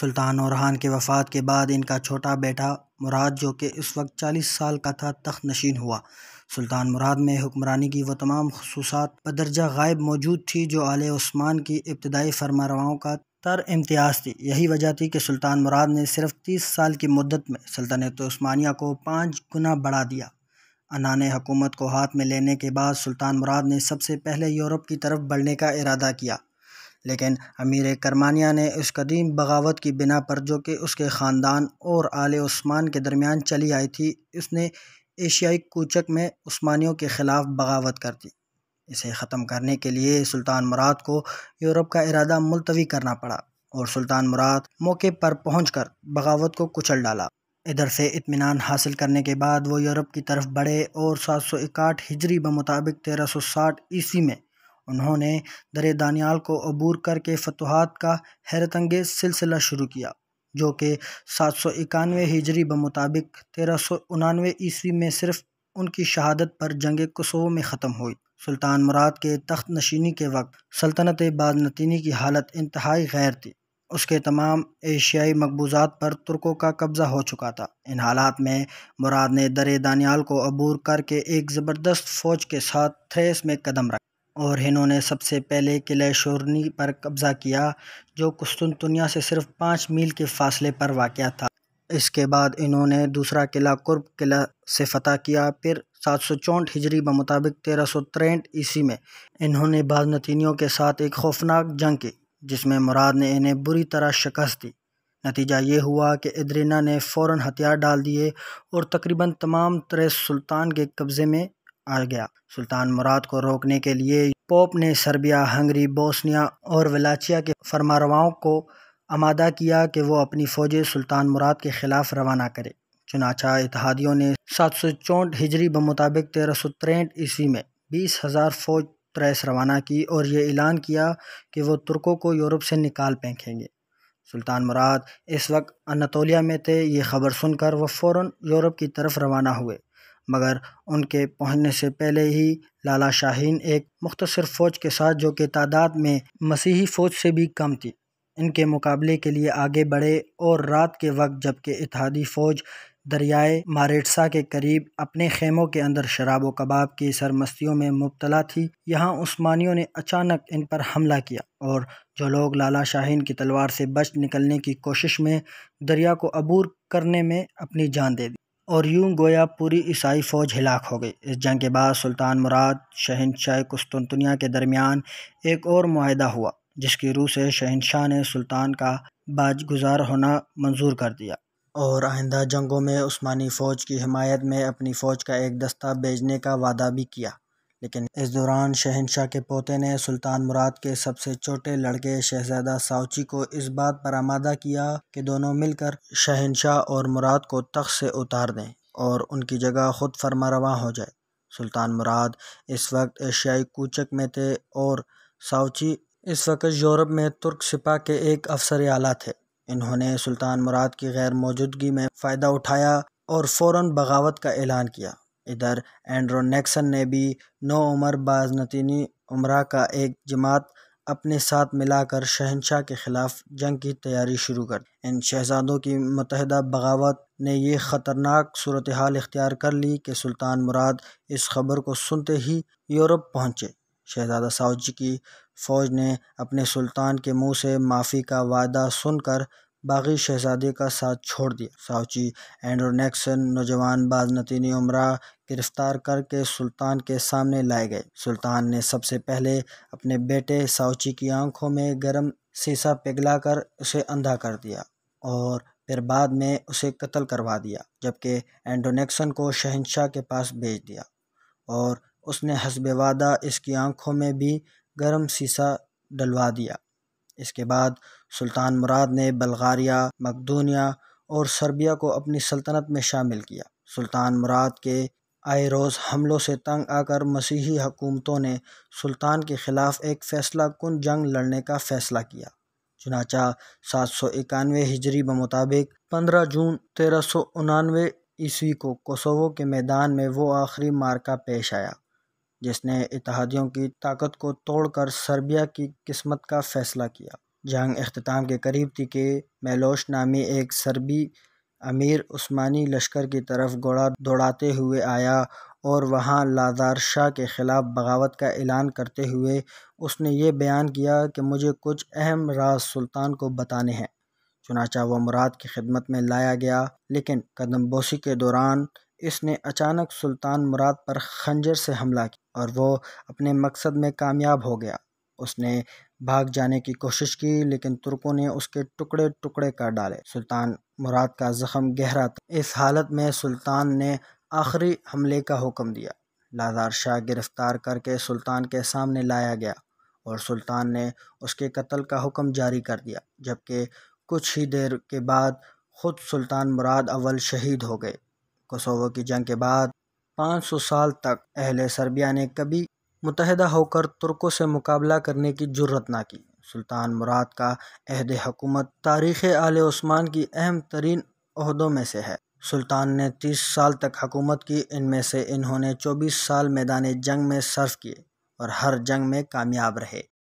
सुल्तान हान के वफ़ात के बाद इनका छोटा बेटा मुराद जो कि उस वक्त चालीस साल का था तख्त नशीन हुआ सुल्तान मुराद में हुक्मरानी की वह तमाम खसूसात बदरजा गायब मौजूद थी जो आले ओस्मान की इब्तदाई फरमारवाओं का तर इम्तियाज़ थी यही वजह थी कि सुल्तान मुराद ने सिर्फ तीस साल की मुद्दत में सल्तनत ओस्मानिया को पाँच गुना बढ़ा दिया अनान हकूमत को हाथ में लेने के बाद सुल्तान मुराद ने सबसे पहले यूरोप की तरफ बढ़ने का इरादा किया लेकिन अमीर करमानिया ने उस कदीम बगावत की बिना पर जो कि उसके ख़ानदान और आल ओस्मान के दरमियान चली आई थी उसने एशियाई कूचक में उस्मानियों के ख़िलाफ़ बगावत कर दी इसे ख़त्म करने के लिए सुल्तान मुराद को यूरोप का इरादा मुलतवी करना पड़ा और सुल्तान मुराद मौके पर पहुँच कर बगावत को कुचल डाला इधर से इतमान हासिल करने के बाद वो यूरोप की तरफ बढ़े और सात सौ इकाहठ हिजरी बमुताबिक तेरह सौ साठ ईस्वी में उन्होंने दर दानियाल को अबूर करके फतूहात का हैरतअंगेज सिलसिला शुरू किया जो कि सात सौ इक्यानवे हिजरी बमुताबिक तेरह सौ उनानवे ईस्वी में सिर्फ उनकी शहादत पर जंग कसोवों में ख़त्म हुई सुल्तान मुराद के तख्त नशीनी के वक्त सल्तनत बाजनतीनी की हालत इंतहाई गैर थी उसके तमाम एशियाई मकबूजात पर तुर्कों का कब्ज़ा हो चुका था इन हालात में मुराद ने दर दानियाल को अबूर करके एक ज़बरदस्त फ़ौज के साथ थ्रेस में कदम रखा और इन्होंने सबसे पहले किले शोरनी पर कब्ज़ा किया जो कुस्तुनतुनिया से सिर्फ पाँच मील के फासले पर वाक़ था इसके बाद इन्होंने दूसरा किला कुर्ब किला से फतह किया फिर सात सौ चौंठ हिजरी बमुताबिक तेरह सौ तिरठ ईस्वी में इन्होंने बाजनतीनियों के साथ एक खौफनाक जंग की जिसमें मुराद ने इन्हें बुरी तरह शिकस्त दी नतीजा ये हुआ कि इद्रीना ने फ़ौर हथियार डाल दिए और तकरीबन तमाम त्रेस सुल्तान के कब्ज़े में आ गया सुल्तान मुराद को रोकने के लिए पोप ने सर्बिया हंगरी बोस्निया और वलाचिया के फरमारवाओं को आमादा किया कि वो अपनी फ़ौजें सुल्तान मुराद के ख़िलाफ़ रवाना करे चुनाचा इतिहादियों ने सात सौ चौंठ हिजरी बमुताबिक तेरह सौ तिरसठ ईस्वी में बीस हज़ार फौज प्रेस रवाना की और ये ऐलान किया कि वो तुर्कों को यूरोप से निकाल फेंकेंगे सुल्तान मुराद इस वक्त अनतोलिया में थे ये खबर सुनकर वह फ़ौर यूरोप की तरफ रवाना हुए मगर उनके पहुंचने से पहले ही लाला शाहीन एक मुख्तर फ़ौज के साथ जो कि तादाद में मसीही फ़ौज से भी कम थी इनके मुकाबले के लिए आगे बढ़े और रात के वक्त जबकि इतिहादी फ़ौज दरियाए मारेटसा के करीब अपने खेमों के अंदर शराब व कबाब की सरमस्तियों में मुबतला थी यहाँ उस्मानियों ने अचानक इन पर हमला किया और जो लोग लाला शाहीन की तलवार से बच निकलने की कोशिश में दरिया को अबूर करने में अपनी जान दे दी और यूं गोया पूरी ईसाई फ़ौज हिलाक हो गई इस जंग के बाद सुल्तान मुराद शहनशाह कुस्तुनतुनिया के दरमियान एक और माहदा हुआ जिसकी रूह से शहनशाह ने सुल्तान का बाजगुजार होना मंजूर कर दिया और आइंदा जंगों में उस्मानी फ़ौज की हमायत में अपनी फ़ौज का एक दस्ता भेजने का वादा भी किया लेकिन इस दौरान शहनशाह के पोते ने सुल्तान मुराद के सबसे छोटे लड़के शहजादा साउची को इस बात पर आमादा किया कि दोनों मिलकर शहनशाह और मुराद को तख्त से उतार दें और उनकी जगह खुद फरमा हो जाए सुल्तान मुराद इस वक्त एशियाई कूचक में थे और साउची इस वक्त यूरोप में तुर्क सिपा के एक अफसर आला थे इन्होंने सुल्तान मुराद की गैर मौजूदगी में फ़ायदा उठाया और फ़ौर बगावत का ऐलान किया इधर एंड्रो नेक्सन ने भी नौ उम्र बाज़नतीनी उमरा का एक जमात अपने साथ मिलाकर शहनशाह के ख़िलाफ़ जंग की तैयारी शुरू कर इन शहजादों की मतहदा बगावत ने ये ख़तरनाक सूरत हाल इख्तियार कर ली कि सुल्तान मुराद इस खबर को सुनते ही यूरोप पहुँचे शहजादा साउज की फ़ौज ने अपने सुल्तान के मुंह से माफ़ी का वादा सुनकर बागी शहज़ादे का साथ छोड़ दिया साउची एंडोनेक्सन नौजवान बाजनतीनी उमरा गिरफ्तार करके सुल्तान के सामने लाए गए सुल्तान ने सबसे पहले अपने बेटे साउची की आंखों में गर्म शीशा पिघलाकर उसे अंधा कर दिया और फिर बाद में उसे कत्ल करवा दिया जबकि एंडोनेक्सन को शहनशाह के पास भेज दिया और उसने हसब वादा इसकी आंखों में भी गर्म शीशा डलवा दिया इसके बाद सुल्तान मुराद ने बल्गारिया मकदूनिया और सर्बिया को अपनी सल्तनत में शामिल किया सुल्तान मुराद के आए रोज़ हमलों से तंग आकर मसीही हुकूमतों ने सुल्तान के ख़िलाफ़ एक फ़ैसला कन जंग लड़ने का फ़ैसला किया चुनाचा सात सौ इक्यानवे हिजरी बमुताबिक पंद्रह जून तेरह सौ उनानवे ईस्वी को कोसोवो के मैदान में वो आखिरी मार्का पेश आया जिसने इतिहादियों की ताकत को तोड़कर सर्बिया की किस्मत का फैसला किया जंग अख्ताम के करीब थी कि मेलोश नामी एक सरबी अमीर उस्मानी लश्कर की तरफ घोड़ा दौड़ाते हुए आया और वहाँ लादार शाह के ख़िलाफ़ बगावत का ऐलान करते हुए उसने ये बयान किया कि मुझे कुछ अहम राज सुल्तान को बताने हैं चुनाचा वह मुराद की खिदमत में लाया गया लेकिन कदमबोसी के दौरान इसने अचानक सुल्तान मुराद पर खंजर से हमला किया और वो अपने मकसद में कामयाब हो गया उसने भाग जाने की कोशिश की लेकिन तुर्कों ने उसके टुकड़े टुकड़े कर डाले सुल्तान मुराद का जख्म गहरा था इस हालत में सुल्तान ने आखिरी हमले का हुक्म दिया लाजार शाह गिरफ्तार करके सुल्तान के सामने लाया गया और सुल्तान ने उसके कत्ल का हुक्म जारी कर दिया जबकि कुछ ही देर के बाद खुद सुल्तान मुराद अव्वल शहीद हो गए कोसोवो की जंग के बाद 500 साल तक अहल सर्बिया ने कभी मुतहदा होकर तुर्कों से मुकाबला करने की जरूरत ना की सुल्तान मुराद का अहद हकूमत तारीख़ आल ओस्मान की अहम तरीन अहदों में से है सुल्तान ने तीस साल तक हकूमत की इनमें से इन्होंने चौबीस साल मैदान जंग में सर्फ किए और हर जंग में कामयाब रहे